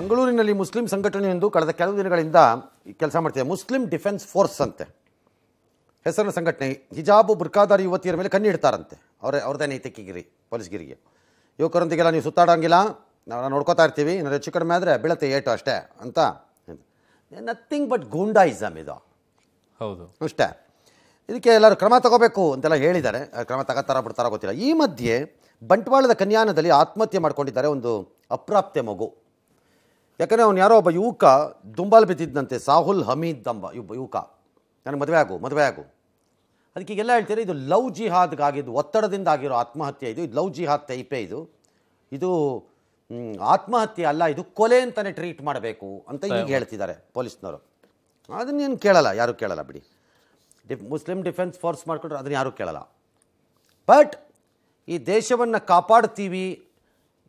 ಮಂಗಳೂರಿನಲ್ಲಿ ಮುಸ್ಲಿಂ ಸಂಘಟನೆಯೊಂದು ಕಳೆದ ಕೆಲವು ದಿನಗಳಿಂದ ಕೆಲಸ ಮಾಡ್ತಿದೆ ಮುಸ್ಲಿಂ ಡಿಫೆನ್ಸ್ ಫೋರ್ಸ್ ಅಂತೆ ಹೆಸರಿನ ಸಂಘಟನೆ ಹಿಜಾಬು ಬುರ್ಕಾದಾರಿ ಯುವತಿಯರ ಮೇಲೆ ಕಣ್ಣಿಡ್ತಾರಂತೆ ಅವರ ಅವ್ರದೇ ಪೊಲೀಸ್ ಗಿರಿಗೆ ಯುವಕರೊಂದಿಗೆಲ್ಲ ನೀವು ಸುತ್ತಾಡೋಂಗಿಲ್ಲ ನಾವು ನೋಡ್ಕೋತಾ ಇರ್ತೀವಿ ಏನಾದ್ರು ಹೆಚ್ಚು ಕಡಿಮೆ ಆದರೆ ಬೀಳತ್ತೆ ಏಟು ಅಷ್ಟೇ ಅಂತ ನಥಿಂಗ್ ಬಟ್ ಗೂಂಡಾಯಿಸಮ್ ಇದು ಹೌದು ಅಷ್ಟೇ ಇದಕ್ಕೆ ಎಲ್ಲರೂ ಕ್ರಮ ತಗೋಬೇಕು ಅಂತೆಲ್ಲ ಹೇಳಿದ್ದಾರೆ ಕ್ರಮ ತಗೋತಾರ ಬಿಡ್ತಾರ ಗೊತ್ತಿಲ್ಲ ಈ ಮಧ್ಯೆ ಬಂಟ್ವಾಳದ ಕನ್ಯಾನದಲ್ಲಿ ಆತ್ಮಹತ್ಯೆ ಮಾಡಿಕೊಂಡಿದ್ದಾರೆ ಒಂದು ಅಪ್ರಾಪ್ತೆ ಮಗು ಯಾಕಂದರೆ ಅವನು ಯಾರೋ ಒಬ್ಬ ಯುವಕ ದುಂಬಾಲು ಬಿದ್ದಿದ್ದಂತೆ ಸಾಹುಲ್ ಹಮೀದ್ ದಂಬ ಇಬ್ಬ ಯುವಕ ನನಗೆ ಮದುವೆ ಆಗು ಮದುವೆ ಆಗು ಅದಕ್ಕೆ ಈಗೆಲ್ಲ ಹೇಳ್ತೀರಿ ಇದು ಲವ್ ಜಿಹಾದ್ಗಾಗಿದ್ದು ಒತ್ತಡದಿಂದ ಆಗಿರೋ ಆತ್ಮಹತ್ಯೆ ಇದು ಇದು ಲವ್ ಜಿಹಾದ್ ಟೈಪೇ ಇದು ಇದು ಆತ್ಮಹತ್ಯೆ ಅಲ್ಲ ಇದು ಕೊಲೆ ಅಂತಲೇ ಟ್ರೀಟ್ ಮಾಡಬೇಕು ಅಂತ ಈಗ ಹೇಳ್ತಿದ್ದಾರೆ ಪೊಲೀಸ್ನವರು ಅದನ್ನೇನು ಕೇಳಲ್ಲ ಯಾರೂ ಕೇಳಲ್ಲ ಬಿಡಿ ಡಿಫ್ ಮುಸ್ಲಿಂ ಡಿಫೆನ್ಸ್ ಫೋರ್ಸ್ ಮಾಡಿಕೊಂಡ್ರೆ ಅದನ್ನ ಯಾರೂ ಕೇಳಲ್ಲ ಬಟ್ ಈ ದೇಶವನ್ನು ಕಾಪಾಡ್ತೀವಿ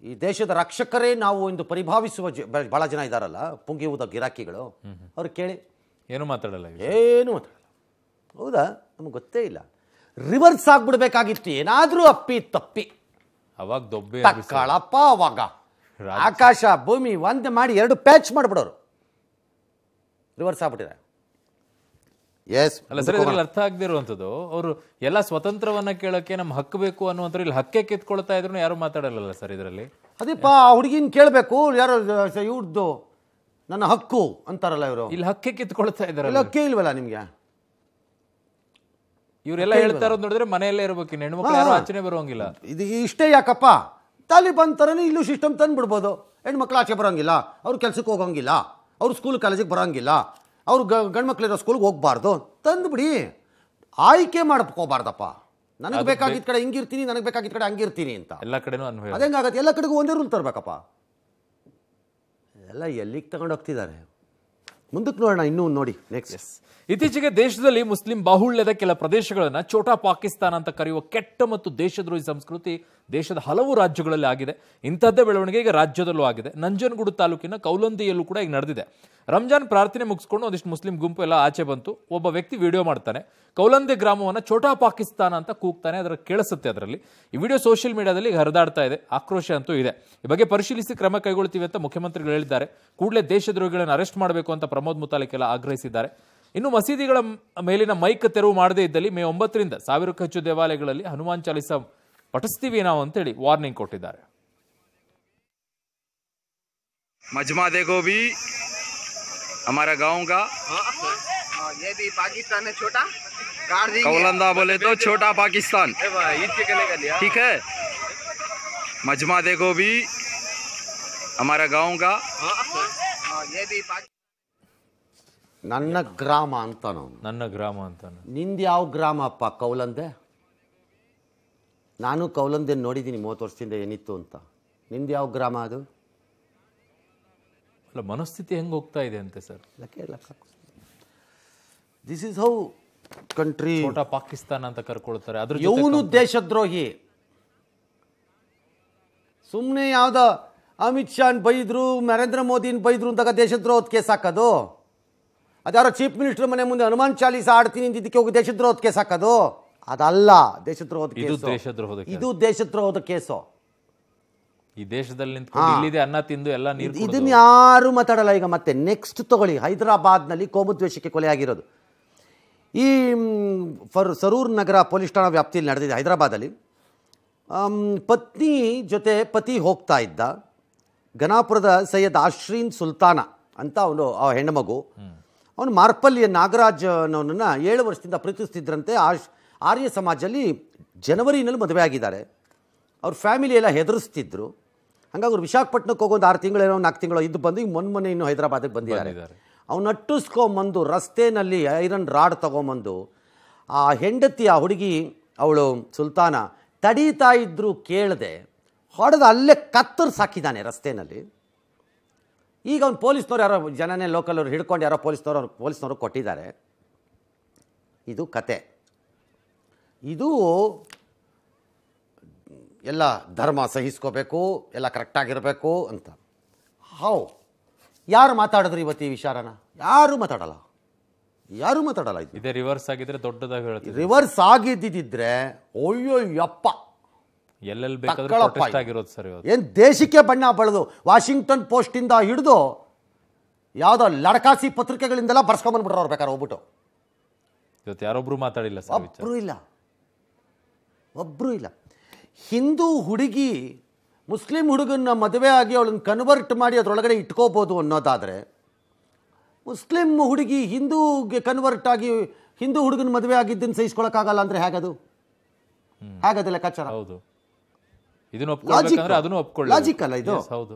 ಈ ದೇಶದ ರಕ್ಷಕರೇ ನಾವು ಇಂದು ಪರಿಭಾವಿಸುವ ಬಹಳ ಜನ ಇದ್ದಾರಲ್ಲ ಪುಂಗಿ ಹೋದ ಗಿರಾಕಿಗಳು ಅವ್ರು ಕೇಳಿ ಏನು ಮಾತಾಡಲ್ಲ ಏನು ಮಾತಾಡಲ್ಲ ಹೌದಾ ನಮ್ಗೆ ಗೊತ್ತೇ ಇಲ್ಲ ರಿವರ್ಸ್ ಆಗ್ಬಿಡ್ಬೇಕಾಗಿತ್ತು ಏನಾದರೂ ಅಪ್ಪಿ ತಪ್ಪಿ ಅವಾಗ ದೊಬ್ಬೆ ಕಳಪ ಅವಾಗ ಆಕಾಶ ಭೂಮಿ ಒಂದ್ ಮಾಡಿ ಎರಡು ಪ್ಯಾಚ್ ಮಾಡಿಬಿಡೋರು ರಿವರ್ಸ್ ಆಗ್ಬಿಟ್ಟಿದ್ದಾರೆ ಎಸ್ ಅಲ್ಲ ಅರ್ಥ ಆಗದೆ ಇರುವಂಥದ್ದು ಅವರು ಎಲ್ಲ ಸ್ವತಂತ್ರವನ್ನ ಕೇಳಕ್ಕೆ ನಮ್ ಹಕ್ಕು ಬೇಕು ಅನ್ನುವಂಥವ್ರು ಇಲ್ಲಿ ಹಕ್ಕೆ ಕಿತ್ಕೊಳ್ತಾ ಇದ್ರು ಯಾರು ಮಾತಾಡಲ್ಲ ಸರ್ ಇದರಲ್ಲಿ ಅದೇಪ ಆ ಹುಡುಗಿನ ಕೇಳಬೇಕು ಯಾರು ಇವ್ರದ್ದು ನನ್ನ ಹಕ್ಕು ಅಂತಾರಲ್ಲ ಇವರು ಇಲ್ಲಿ ಹಕ್ಕೆ ಕಿತ್ಕೊಳ್ತಾ ಇದ್ದಾರೆ ಹಕ್ಕೆ ಇಲ್ವಲ್ಲ ನಿಮ್ಗೆ ಇವರೆಲ್ಲ ಹೇಳ್ತಾ ನೋಡಿದ್ರೆ ಮನೆಯಲ್ಲೇ ಇರಬೇಕು ಇನ್ನು ಹೆಣ್ಮಕ್ಳು ಯಾರು ಆಚರಣೆ ಬರೋಂಗಿಲ್ಲ ಇದು ಇಷ್ಟೇ ಯಾಕಪ್ಪ ತಾಲಿ ಬಂದ ತರನೇ ಇಲ್ಲೂ ಸಿಸ್ಟಮ್ ತಂದು ಬಿಡ್ಬೋದು ಹೆಣ್ಮಕ್ಳು ಆಚೆ ಬರೋಂಗಿಲ್ಲ ಅವ್ರು ಕೆಲ್ಸಕ್ಕೆ ಹೋಗೋಂಗಿಲ್ಲ ಅವ್ರು ಸ್ಕೂಲ್ ಕಾಲೇಜಿಗೆ ಬರೋಂಗಿಲ್ಲ ಅವರು ಗ ಗಂಡ್ಮಕ್ಳಿರೋ ಸ್ಕೂಲ್ಗೆ ಹೋಗಬಾರ್ದು ತಂದುಬಿಡಿ ಆಯ್ಕೆ ಮಾಡ್ಕೋಬಾರ್ದಪ್ಪ ನನಗೆ ಬೇಕಾಗಿದ್ದ ಕಡೆ ಹಿಂಗಿರ್ತೀನಿ ನನಗೆ ಬೇಕಾಗಿದ್ದ ಕಡೆ ಹಂಗಿರ್ತೀನಿ ಅಂತ ಎಲ್ಲ ಕಡೆನೂ ಅದೇ ಹೆಂಗಾಗತ್ತೆ ಎಲ್ಲ ಕಡೆಗೂ ಒಂದೇ ರೂಲ್ ತರಬೇಕಪ್ಪ ಎಲ್ಲ ಎಲ್ಲಿಗೆ ತಗೊಂಡು ಹೋಗ್ತಿದ್ದಾರೆ ಮುಂದಕ್ಕೆ ನೋಡೋಣ ಇನ್ನೂ ನೋಡಿ ನೆಕ್ಸ್ಟ್ ಇತ್ತೀಚೆಗೆ ದೇಶದಲ್ಲಿ ಮುಸ್ಲಿಂ ಬಾಹುಳ್ಯದ ಕೆಲ ಪ್ರದೇಶಗಳನ್ನು ಚೋಟಾ ಪಾಕಿಸ್ತಾನ ಅಂತ ಕರೆಯುವ ಕೆಟ್ಟ ಮತ್ತು ದೇಶದ್ರೋಹಿ ಸಂಸ್ಕೃತಿ ದೇಶದ ಹಲವು ರಾಜ್ಯಗಳಲ್ಲಿ ಆಗಿದೆ ಇಂಥದ್ದೇ ಬೆಳವಣಿಗೆ ಈಗ ರಾಜ್ಯದಲ್ಲೂ ಆಗಿದೆ ನಂಜನಗೂಡು ತಾಲೂಕಿನ ಕೌಲಂದಿಯಲ್ಲೂ ಕೂಡ ಈಗ ನಡೆದಿದೆ ರಂಜಾನ್ ಪ್ರಾರ್ಥನೆ ಮುಗಿಸ್ಕೊಂಡು ಒಂದಿಷ್ಟು ಮುಸ್ಲಿಂ ಗುಂಪು ಎಲ್ಲ ಆಚೆ ಬಂತು ಒಬ್ಬ ವ್ಯಕ್ತಿ ವಿಡಿಯೋ ಮಾಡ್ತಾನೆ ಕೌಲಂದಿ ಗ್ರಾಮವನ್ನು ಚೋಟಾ ಪಾಕಿಸ್ತಾನ ಅಂತ ಕೂಗ್ತಾನೆ ಅದರ ಕೇಳಿಸುತ್ತೆ ಅದರಲ್ಲಿ ಈ ವಿಡಿಯೋ ಸೋಷಿಯಲ್ ಮೀಡಿಯಾದಲ್ಲಿ ಹರಿದಾಡ್ತಾ ಇದೆ ಆಕ್ರೋಶ ಅಂತೂ ಇದೆ ಈ ಬಗ್ಗೆ ಪರಿಶೀಲಿಸಿ ಕ್ರಮ ಕೈಗೊಳ್ತೀವಿ ಅಂತ ಮುಖ್ಯಮಂತ್ರಿಗಳು ಹೇಳಿದ್ದಾರೆ ಕೂಡಲೇ ದೇಶದ್ರೋಹಿಗಳನ್ನು ಅರೆಸ್ಟ್ ಮಾಡಬೇಕು ಅಂತ ಪ್ರಮೋದ್ ಮುತಾಲಿಕೆಲ್ಲ ಆಗ್ರಹಿಸಿದ್ದಾರೆ ಇನ್ನು ಮಸೀದಿಗಳ ಮೇಲಿನ ಮೈಕ್ ತೆರವು ಮಾಡದೇ ಇದ್ದಲ್ಲಿ ಮೇ ಒಂಬತ್ತರಿಂದ ಸಾವಿರಕ್ಕೂ ಹೆಚ್ಚು ದೇವಾಲಯಗಳಲ್ಲಿ ಹನುಮಾನ್ ಚಾಲಿಸ ಪಠಿಸ್ತೀವಿ ನಾವು ಅಂತೇಳಿ ವಾರ್ನಿಂಗ್ ಕೊಟ್ಟಿದ್ದಾರೆ हमारा गांव का ये ನನ್ನ ಗ್ರಾಮ ಅಂತ ನನ್ನ ಗ್ರಾಮ ಅಂತ ನಿಂದ ಯಾವ ಗ್ರಾಮ ಅಪ್ಪ ಕೌಲಂದೆ ನಾನು ಕೌಲಂದೆ ನೋಡಿದ್ದೀನಿ ಮೂವತ್ತು ವರ್ಷದಿಂದ ಏನಿತ್ತು ಅಂತ ನಿಂದ ಯಾವ ಗ್ರಾಮ ಅದು ಅಲ್ಲ ಮನಸ್ಥಿತಿ ಹೆಂಗೆ ಹೋಗ್ತಾ ಇದೆ ಅಂತೆ sir this is how country Pakistan ಅಂತ ಕರ್ಕೊಳ್ತಾರೆ ಅದ್ರ ಇವನು ದೇಶದ್ರೋಹಿ ಸುಮ್ಮನೆ ಯಾವ್ದ ಅಮಿತ್ ಶಾನ್ ಬೈದ್ರು ನರೇಂದ್ರ ಮೋದಿನ ಬೈದ್ರು ಅಂತಾಗ ದೇಶದ್ರೋಹದ ಕೇಸ್ ಹಾಕೋದು ಅದ್ಯಾರೋ ಚೀಫ್ ಮಿನಿಸ್ಟರ್ ಮನೆ ಮುಂದೆ ಹನುಮಾನ್ ಚಾಲೀಸ ಆಡ್ತೀನಿ ಇದಕ್ಕೆ ಹೋಗಿ ದೇಶದ್ರೋಹದ ಕೇಸ್ ಹಾಕೋದು ಅದಲ್ಲ ದೇಶದ್ರೋಹದ ಕೇಸು ಇದು ದೇಶದ್ರೋಹದ ಕೇಸು ಈ ದೇಶದಲ್ಲಿ ಅನ್ನ ತಿಂದು ಎಲ್ಲ ನೀರು ಇದನ್ನ ಯಾರು ಮಾತಾಡಲ್ಲ ಈಗ ಮತ್ತೆ ನೆಕ್ಸ್ಟ್ ತಗೊಳ್ಳಿ ಹೈದರಾಬಾದ್ನಲ್ಲಿ ಕೊಲೆ ಕೊಲೆಯಾಗಿರೋದು ಈ ಫರ್ ಸರೂರ್ ನಗರ ಪೊಲೀಸ್ ಠಾಣಾ ವ್ಯಾಪ್ತಿಯಲ್ಲಿ ನಡೆದಿದೆ ಹೈದರಾಬಾದಲ್ಲಿ ಪತ್ನಿ ಜೊತೆ ಪತಿ ಹೋಗ್ತಾ ಇದ್ದ ಘನಾಪುರದ ಸೈಯದ್ ಆಶ್ರೀನ್ ಸುಲ್ತಾನ ಅಂತ ಅವನು ಆ ಹೆಣ್ಣು ಮಗು ಅವನು ಮಾರ್ಪಲ್ಲಿಯ ನಾಗರಾಜ್ ಏಳು ವರ್ಷದಿಂದ ಪ್ರೀತಿಸ್ತಿದ್ದರಂತೆ ಆ ಆರ್ಯ ಸಮಾಜದಲ್ಲಿ ಜನವರಿನಲ್ಲಿ ಮದುವೆ ಆಗಿದ್ದಾರೆ ಅವ್ರ ಫ್ಯಾಮಿಲಿ ಎಲ್ಲ ಹೆದರಿಸ್ತಿದ್ರು ಹಂಗಾಗಿ ಅವ್ರು ವಿಶಾಖಪಟ್ಟಣಕ್ಕೆ ಹೋಗೋದು ಆರು ತಿಂಗಳೇನೋ ನಾಲ್ಕು ತಿಂಗಳು ಇದು ಬಂದು ಈಗ ಮೊನ್ನೆ ಇನ್ನೂ ಹೈದರಾಬಾದಿಗೆ ಬಂದಿದ್ದಾರೆ ಅಟ್ಟಿಸ್ಕೊಂಬಂದು ರಸ್ತೆನಲ್ಲಿ ಐರನ್ ರಾಡ್ ತೊಗೊಂಬಂದು ಆ ಹೆಂಡತಿ ಆ ಹುಡುಗಿ ಅವಳು ಸುಲ್ತಾನ ತಡೀತಾ ಇದ್ದರೂ ಕೇಳದೆ ಹೊಡೆದು ಅಲ್ಲೇ ಕತ್ತರಿಸಾಕಿದ್ದಾನೆ ರಸ್ತೆಯಲ್ಲಿ ಈಗ ಅವ್ನು ಪೊಲೀಸ್ನವ್ರು ಯಾರೋ ಜನನೇ ಲೋಕಲ್ ಹಿಡ್ಕೊಂಡು ಯಾರೋ ಪೊಲೀಸ್ನವ್ರು ಅವ್ರು ಪೊಲೀಸ್ನವರು ಕೊಟ್ಟಿದ್ದಾರೆ ಇದು ಕತೆ ಇದು ಎಲ್ಲ ಧರ್ಮ ಸಹಿಸ್ಕೋಬೇಕು ಎಲ್ಲ ಕರೆಕ್ಟಾಗಿರಬೇಕು ಅಂತ ಹೌ ಯಾರು ಮಾತಾಡಿದ್ರು ಇವತ್ತು ಈ ವಿಚಾರನ ಯಾರೂ ಮಾತಾಡಲ್ಲ ಯಾರೂ ಮಾತಾಡಲ್ಲ ಇದು ರಿವರ್ಸ್ ಆಗಿದ್ರೆ ದೊಡ್ಡದಾಗಿ ರಿವರ್ಸ್ ಆಗಿದ್ದಿದ್ರೆ ಅಯ್ಯೋ ಯಪ್ಪ ಎಲ್ಲೆಲ್ಲಿ ಆಗಿರೋದು ಸರ್ ಏನು ದೇಶಕ್ಕೆ ಬಣ್ಣ ಬಳದು ವಾಷಿಂಗ್ಟನ್ ಪೋಸ್ಟಿಂದ ಹಿಡಿದು ಯಾವುದೋ ಲಡಕಾಸಿ ಪತ್ರಿಕೆಗಳಿಂದೆಲ್ಲ ಬರ್ಸ್ಕೊಂಬಂದ್ಬಿಟ್ರು ಅವ್ರು ಬೇಕಾದ್ರೆ ಹೋಗ್ಬಿಟ್ಟು ಇವತ್ತು ಯಾರೊಬ್ಬರು ಮಾತಾಡಿಲ್ಲ ಸರ್ ಇಲ್ಲ ಒಬ್ಬರೂ ಇಲ್ಲ ಹಿಂದೂ ಹುಡುಗಿ ಮುಸ್ಲಿಂ ಹುಡುಗನ ಮದುವೆ ಆಗಿ ಅವಳನ್ನ ಕನ್ವರ್ಟ್ ಮಾಡಿ ಅದರೊಳಗಡೆ ಇಟ್ಕೋಬೋದು ಅನ್ನೋದಾದರೆ ಮುಸ್ಲಿಂ ಹುಡುಗಿ ಹಿಂದೂಗೆ ಕನ್ವರ್ಟ್ ಆಗಿ ಹಿಂದೂ ಹುಡುಗನ ಮದುವೆ ಆಗಿದ್ದನ್ನು ಸಹಿಸ್ಕೊಳಕ್ಕಾಗಲ್ಲ ಅಂದರೆ ಹೇಗದು ಹೇಗದು ಲೆಕ್ಕಾಚಾರ ಹೌದು ಇದನ್ನು ಲಾಜಿಕ್ ಅಲ್ಲ ಇದು ಹೌದು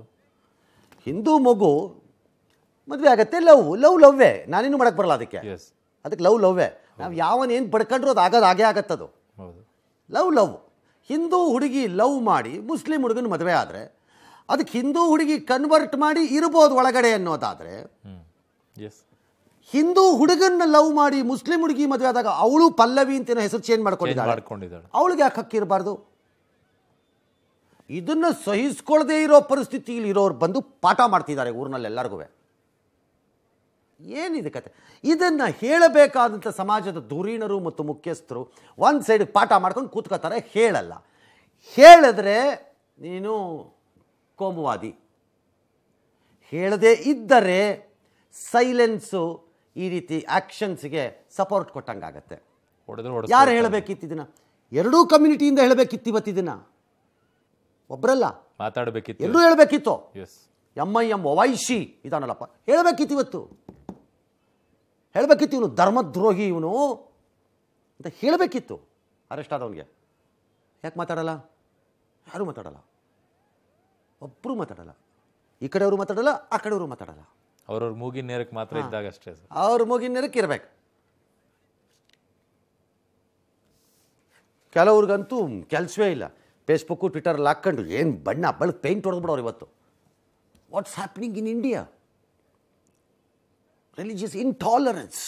ಹಿಂದೂ ಮಗು ಮದುವೆ ಆಗತ್ತೆ ಲವ್ ಲವ್ ಲವ್ವೇ ನಾನೇನು ಮಾಡಕ್ಕೆ ಬರಲ್ಲ ಅದಕ್ಕೆ ಅದಕ್ಕೆ ಲವ್ ಲವ್ವೇ ನಾವು ಏನ್ ಪಡ್ಕೊಂಡ್ರು ಅದು ಆಗೋದು ಹಾಗೆ ಆಗತ್ತದು ಲವ್ ಲವ್ ಹಿಂದೂ ಹುಡುಗಿ ಲವ್ ಮಾಡಿ ಮುಸ್ಲಿಂ ಹುಡುಗನ ಮದುವೆ ಆದರೆ ಅದಕ್ಕೆ ಹಿಂದೂ ಹುಡುಗಿ ಕನ್ವರ್ಟ್ ಮಾಡಿ ಇರ್ಬೋದು ಒಳಗಡೆ ಅನ್ನೋದಾದರೆ ಹಿಂದೂ ಹುಡುಗನ್ನ ಲವ್ ಮಾಡಿ ಮುಸ್ಲಿಂ ಹುಡುಗಿ ಮದುವೆ ಆದಾಗ ಅವಳು ಪಲ್ಲವಿ ಅಂತ ಹೆಸರು ಚೇಂಜ್ ಮಾಡ್ಕೊಂಡಿದ್ದಾಳೆ ಅವಳಿಗೆ ಯಾಕೆ ಹಕ್ಕಿರಬಾರ್ದು ಇದನ್ನು ಸಹಿಸ್ಕೊಳ್ಳದೇ ಇರೋ ಪರಿಸ್ಥಿತಿಯಲ್ಲಿ ಇರೋರು ಬಂದು ಪಾಠ ಮಾಡ್ತಿದ್ದಾರೆ ಊರಿನಲ್ಲೆಲ್ಲರಿಗೂ ಏನಿದೆ ಕತೆ ಇದನ್ನು ಹೇಳಬೇಕಾದಂಥ ಸಮಾಜದ ಧುರೀಣರು ಮತ್ತು ಮುಖ್ಯಸ್ಥರು ಒಂದು ಸೈಡ್ ಪಾಠ ಮಾಡ್ಕೊಂಡು ಕೂತ್ಕೋತಾರೆ ಹೇಳಲ್ಲ ಹೇಳಿದ್ರೆ ನೀನು ಕೋಮುವಾದಿ ಹೇಳದೇ ಇದ್ದರೆ ಸೈಲೆನ್ಸು ಈ ರೀತಿ ಆ್ಯಕ್ಷನ್ಸ್ಗೆ ಸಪೋರ್ಟ್ ಕೊಟ್ಟಂಗಾಗತ್ತೆ ಯಾರು ಹೇಳಬೇಕಿತ್ತು ಎರಡೂ ಕಮ್ಯುನಿಟಿಯಿಂದ ಹೇಳಬೇಕಿತ್ತು ಇವತ್ತಿದ್ದನ್ನು ಒಬ್ಬರಲ್ಲ ಮಾತಾಡಬೇಕಿತ್ತು ಎಲ್ಲರೂ ಹೇಳಬೇಕಿತ್ತು ಎಂ ಐ ಎಂ ಒವೈಶಿ ಇದಾನಲ್ಲಪ್ಪ ಹೇಳಬೇಕಿತ್ತು ಇವತ್ತು ಹೇಳಬೇಕಿತ್ತು ಇವನು ಧರ್ಮದ್ರೋಹಿ ಇವನು ಅಂತ ಹೇಳಬೇಕಿತ್ತು ಅರೆಸ್ಟ್ ಆದವನಿಗೆ ಯಾಕೆ ಮಾತಾಡಲ್ಲ ಯಾರೂ ಮಾತಾಡಲ್ಲ ಒಬ್ಬರು ಮಾತಾಡಲ್ಲ ಈ ಕಡೆಯವರು ಮಾತಾಡಲ್ಲ ಆ ಕಡೆಯವರು ಮಾತಾಡಲ್ಲ ಅವ್ರವ್ರ ಮೂಗಿನ ನೇರಕ್ಕೆ ಮಾತ್ರ ಇದ್ದಾಗ ಅಷ್ಟೇ ಅವ್ರ ಮೂಗಿನ ನೇರಕ್ಕೆ ಇರಬೇಕು ಕೆಲವ್ರಿಗಂತೂ ಕೆಲಸವೇ ಇಲ್ಲ ಫೇಸ್ಬುಕ್ಕು ಟ್ವಿಟರ್ಲ್ಲಿ ಹಾಕ್ಕೊಂಡು ಏನು ಬಣ್ಣ ಬಳಕೆ ಪೇಂಟ್ ಹೊಡೆದ್ಬಿಡೋರು ಇವತ್ತು what's happening in India religious intolerance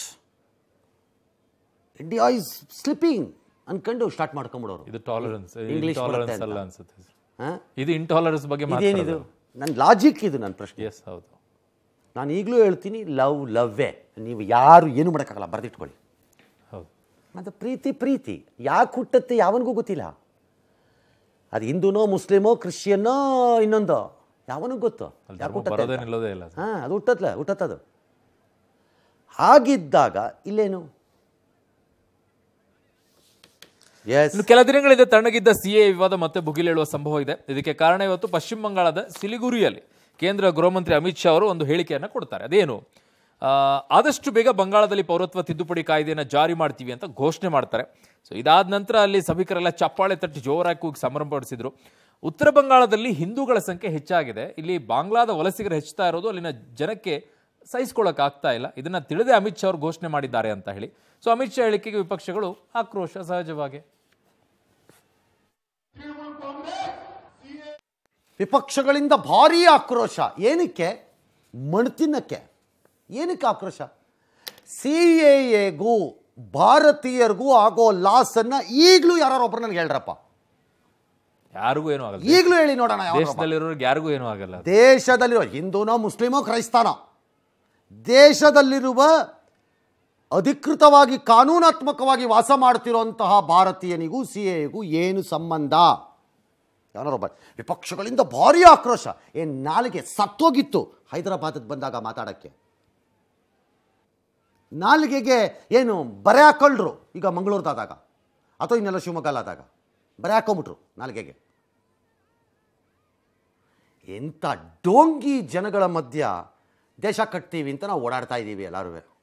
India is slipping ಅನ್ಕೊಂಡು ಸ್ಟಾರ್ಟ್ ಮಾಡ್ಕೊಂಬಿಡೋರು ಇದು ಟಾಲರೆನ್ಸ್ ಇಂಗ್ಲಿಷ್ ಅಲ್ಲ ಅನ್ಸುತ್ತೆ ಇದು ಇಂಟಾಲರೆನ್ಸ್ ಬಗ್ಗೆ ಇದೇನಿದು ನನ್ನ ಲಾಜಿಕ್ ಇದು ನನ್ನ ಪ್ರಶ್ನೆ ಎಸ್ ಹೌದು ನಾನು ಈಗಲೂ ಹೇಳ್ತೀನಿ ಲವ್ ಲವ್ ಲವ್ವೇ ನೀವು ಯಾರು ಏನು ಮಾಡೋಕ್ಕಾಗಲ್ಲ ಬರೆದಿಟ್ಕೊಳ್ಳಿ ಹೌದು ಮತ್ತು ಪ್ರೀತಿ ಪ್ರೀತಿ ಯಾಕೆ ಹುಟ್ಟುತ್ತೆ ಯಾವನಿಗೂ ಗೊತ್ತಿಲ್ಲ ಅದು ಹಿಂದೂನೋ ಮುಸ್ಲಿಮೋ ಕ್ರಿಶ್ಚಿಯನ್ನೋ ಇನ್ನೊಂದೋ ಯಾವನಿಗೆ ಗೊತ್ತು ಹಾಂ ಅದು ಹುಟ್ಟತ್ಲ ಹುಟ್ಟತ್ತದು ಹಾಗಿದ್ದಾಗ ಇಲ್ಲೇನು ಕೆಲ ದಿನಗಳಿಂದ ತಣ್ಣಗಿದ್ದ ಸಿಎ ವಿವಾದ ಮತ್ತೆ ಭುಗಿಲೇಳುವ ಸಂಭವ ಇದೆ ಇದಕ್ಕೆ ಕಾರಣ ಇವತ್ತು ಪಶ್ಚಿಮ ಬಂಗಾಳದ ಸಿಲಿಗುರಿಯಲ್ಲಿ ಕೇಂದ್ರ ಗೃಹ ಮಂತ್ರಿ ಅಮಿತ್ ಶಾ ಅವರು ಒಂದು ಹೇಳಿಕೆಯನ್ನು ಕೊಡ್ತಾರೆ ಅದೇನು ಆದಷ್ಟು ಬೇಗ ಬಂಗಾಳದಲ್ಲಿ ಪೌರತ್ವ ತಿದ್ದುಪಡಿ ಕಾಯ್ದೆಯನ್ನು ಜಾರಿ ಮಾಡ್ತೀವಿ ಅಂತ ಘೋಷಣೆ ಮಾಡ್ತಾರೆ ಸೊ ಇದಾದ ನಂತರ ಅಲ್ಲಿ ಸಭಿಕರೆಲ್ಲ ಚಪ್ಪಾಳೆ ತಟ್ಟಿ ಜೋರಾಗಿ ಕೂಗಿ ಸಂಭ್ರಮಪಡಿಸಿದ್ರು ಉತ್ತರ ಬಂಗಾಳದಲ್ಲಿ ಹಿಂದೂಗಳ ಸಂಖ್ಯೆ ಹೆಚ್ಚಾಗಿದೆ ಇಲ್ಲಿ ಬಾಂಗ್ಲಾದ ವಲಸಿಗರು ಹೆಚ್ಚುತ್ತಾ ಇರೋದು ಅಲ್ಲಿನ ಜನಕ್ಕೆ ಆಗ್ತಾ ಇಲ್ಲ ಇದನ್ನು ತಿಳಿದೇ ಅಮಿತ್ ಶಾ ಅವರು ಘೋಷಣೆ ಮಾಡಿದ್ದಾರೆ ಅಂತ ಹೇಳಿ ಸೊ ಅಮಿತ್ ಶಾ ಹೇಳಿಕೆಗೆ ವಿಪಕ್ಷಗಳು ಆಕ್ರೋಶ ಸಹಜವಾಗಿ ವಿಪಕ್ಷಗಳಿಂದ ಭಾರೀ ಆಕ್ರೋಶ ಏನಕ್ಕೆ ಮಣ್ತಿನ್ನಕ್ಕೆ ಏನಕ್ಕೆ ಆಕ್ರೋಶ ಸಿ ಎ ಎಗೂ ಭಾರತೀಯರಿಗೂ ಆಗೋ ಲಾಸ್ ಅನ್ನ ಈಗಲೂ ಯಾರು ಒಬ್ಬರು ನನಗೆ ಹೇಳ್ರಪ್ಪ ಯಾರಿಗೂ ಏನು ಆಗಲ್ಲ ಈಗಲೂ ಹೇಳಿ ನೋಡೋಣ ಯಾರಿಗೂ ಏನು ಆಗಲ್ಲ ದೇಶದಲ್ಲಿರುವ ಹಿಂದೂನೋ ಮುಸ್ಲಿಮೋ ಕ್ರೈಸ್ತಾನ ದೇಶದಲ್ಲಿರುವ ಅಧಿಕೃತವಾಗಿ ಕಾನೂನಾತ್ಮಕವಾಗಿ ವಾಸ ಮಾಡ್ತಿರುವಂತಹ ಭಾರತೀಯನಿಗೂ ಸಿ ಎಗೂ ಏನು ಸಂಬಂಧ ಯಾರೊಬ್ಬ ವಿಪಕ್ಷಗಳಿಂದ ಭಾರಿ ಆಕ್ರೋಶ ಏನು ನಾಲಿಗೆ ಸತ್ತೋಗಿತ್ತು ಹೈದರಾಬಾದಿಗೆ ಬಂದಾಗ ಮಾತಾಡೋಕ್ಕೆ ನಾಲಿಗೆಗೆ ಏನು ಬರೆ ಹಾಕೊಳ್ರು ಈಗ ಮಂಗಳೂರ್ದಾದಾಗ ಅಥವಾ ಇನ್ನೆಲ್ಲ ಶಿವಮೊಗ್ಗಲ್ಲಾದಾಗ ಬರೆ ಹಾಕೊಂಬಿಟ್ರು ನಾಲ್ಗೆಗೆ ಎಂಥ ಡೋಂಗಿ ಜನಗಳ ಮಧ್ಯ ದೇಶ ಕಟ್ತೀವಿ ಅಂತ ನಾವು ಓಡಾಡ್ತಾ ಇದ್ದೀವಿ ಎಲ್ಲರೂ